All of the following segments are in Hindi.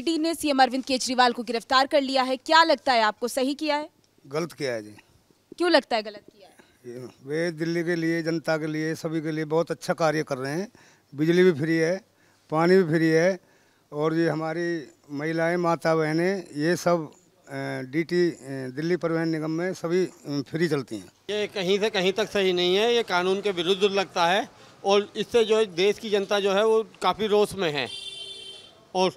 ईडी ने सीएम अरविंद केजरीवाल को गिरफ्तार कर लिया है क्या लगता है आपको सही किया है गलत किया है जी क्यों लगता है गलत किया है वे दिल्ली के लिए जनता के लिए सभी के लिए बहुत अच्छा कार्य कर रहे हैं बिजली भी फ्री है पानी भी फ्री है और ये हमारी महिलाएं माता बहनें ये सब डीटी दिल्ली परिवहन निगम में सभी फ्री चलती हैं ये कहीं से कहीं तक सही नहीं है ये कानून के विरुद्ध लगता है और इससे जो है देश की जनता जो है वो काफ़ी रोष में है और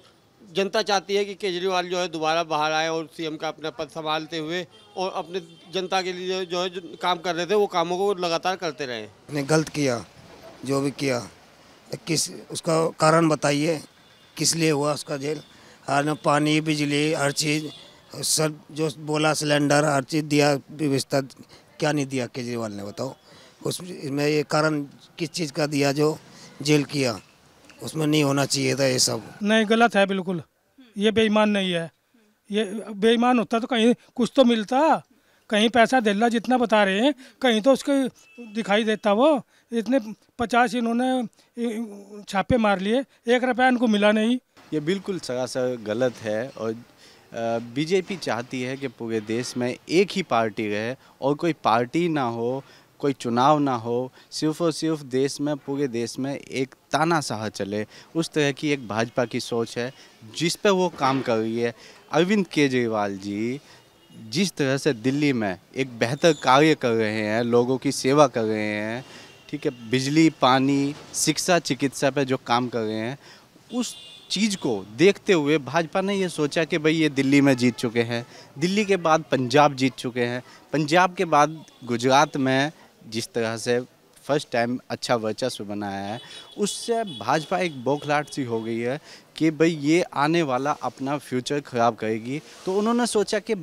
जनता चाहती है कि केजरीवाल जो है दोबारा बाहर आए और सीएम का अपना पद संभालते हुए और अपने जनता के लिए जो है जो काम कर रहे थे वो कामों को लगातार करते रहे ने गलत किया जो भी किया किस उसका कारण बताइए किस लिए हुआ उसका जेल हर हाँ, पानी बिजली हर चीज़ सब जो बोला सिलेंडर हर चीज़ दिया व्यवस्था क्या नहीं दिया केजरीवाल ने बताओ उसमें ये कारण किस चीज़ का दिया जो जेल किया उसमें नहीं होना चाहिए था ये सब नहीं गलत है बिल्कुल ये बेईमान नहीं है ये बेईमान होता तो कहीं कुछ तो मिलता कहीं पैसा दिल्ला जितना बता रहे हैं कहीं तो उसके दिखाई देता वो इतने पचास इन्होंने छापे मार लिए एक रुपया इनको मिला नहीं ये बिल्कुल सर गलत है और बीजेपी चाहती है कि पूरे देश में एक ही पार्टी रहे और कोई पार्टी ना हो कोई चुनाव ना हो सिर्फ और सिर्फ देश में पूरे देश में एक ताना साह चले उस तरह की एक भाजपा की सोच है जिस पर वो काम कर रही है अरविंद केजरीवाल जी जिस तरह से दिल्ली में एक बेहतर कार्य कर रहे हैं लोगों की सेवा कर रहे हैं ठीक है बिजली पानी शिक्षा चिकित्सा पर जो काम कर रहे हैं उस चीज़ को देखते हुए भाजपा ने ये सोचा कि भाई ये दिल्ली में जीत चुके हैं दिल्ली के बाद पंजाब जीत चुके हैं पंजाब के बाद गुजरात में जिस तरह से फर्स्ट टाइम अच्छा वर्चस्व बनाया है उससे भाजपा एक बौखलाट सी हो गई है कि भाई ये आने वाला अपना फ्यूचर ख़राब करेगी तो उन्होंने सोचा कि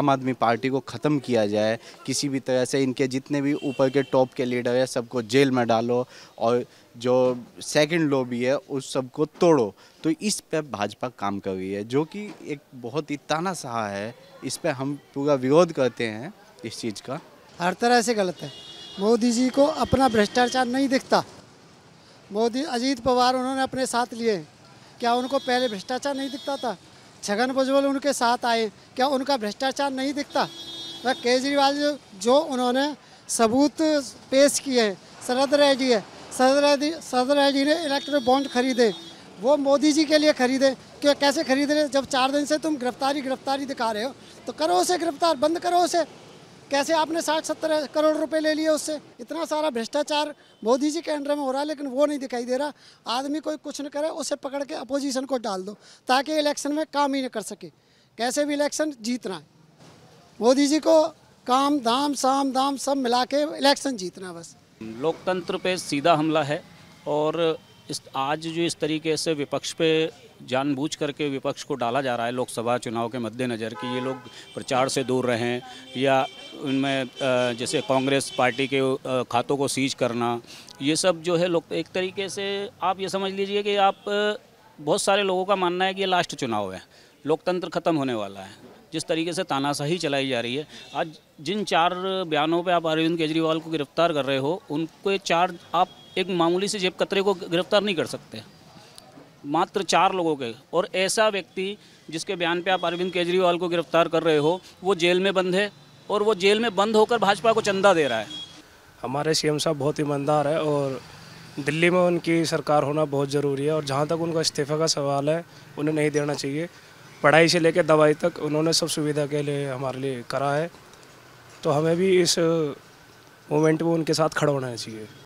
आम आदमी पार्टी को ख़त्म किया जाए किसी भी तरह से इनके जितने भी ऊपर के टॉप के लीडर है सबको जेल में डालो और जो सेकंड भी है उस सबको तोड़ो तो इस पर भाजपा काम कर रही है जो कि एक बहुत ही ताना सहा है इस पर हम पूरा विरोध करते हैं इस चीज़ का हर तरह से गलत है मोदी जी को अपना भ्रष्टाचार नहीं दिखता मोदी अजीत पवार उन्होंने अपने साथ लिए क्या उनको पहले भ्रष्टाचार नहीं दिखता था छगन भुजबल उनके साथ आए क्या उनका भ्रष्टाचार नहीं दिखता वह केजरीवाल जो, जो उन्होंने सबूत पेश किए शरद राय जी है शरद राय शरद राय जी ने इलेक्ट्रिक बॉन्ड खरीदे वो मोदी जी के लिए खरीदे क्या कैसे खरीद रहे जब चार दिन से तुम गिरफ्तारी गिरफ्तारी दिखा रहे हो तो करो उसे गिरफ्तार बंद करो उसे कैसे आपने साठ सत्तर करोड़ रुपए ले लिए उससे इतना सारा भ्रष्टाचार मोदी जी के अंडर में हो रहा है लेकिन वो नहीं दिखाई दे रहा आदमी कोई कुछ न करे उसे पकड़ के अपोजिशन को डाल दो ताकि इलेक्शन में काम ही न कर सके कैसे भी इलेक्शन जीतना है मोदी जी को काम दाम साम दाम सब मिला के इलेक्शन जीतना बस लोकतंत्र पे सीधा हमला है और इस आज जो इस तरीके से विपक्ष पे जानबूझ करके विपक्ष को डाला जा रहा है लोकसभा चुनाव के मद्देनज़र कि ये लोग प्रचार से दूर रहें या उनमें जैसे कांग्रेस पार्टी के खातों को सीज करना ये सब जो है लोग एक तरीके से आप ये समझ लीजिए कि आप बहुत सारे लोगों का मानना है कि ये लास्ट चुनाव है लोकतंत्र ख़त्म होने वाला है जिस तरीके से तानाशाही चलाई जा रही है आज जिन चार बयानों पे आप अरविंद केजरीवाल को गिरफ्तार कर रहे हो उनके चार आप एक मामूली से जेब कतरे को गिरफ्तार नहीं कर सकते मात्र चार लोगों के और ऐसा व्यक्ति जिसके बयान पे आप अरविंद केजरीवाल को गिरफ्तार कर रहे हो वो जेल में बंद है और वो जेल में बंद होकर भाजपा को चंदा दे रहा है हमारे सीएम साहब बहुत ईमानदार है और दिल्ली में उनकी सरकार होना बहुत ज़रूरी है और जहाँ तक उनका इस्तीफे का सवाल है उन्हें नहीं देना चाहिए पढ़ाई से लेकर दवाई तक उन्होंने सब सुविधा के लिए हमारे लिए करा है तो हमें भी इस मोमेंट में उनके साथ खड़ा होना चाहिए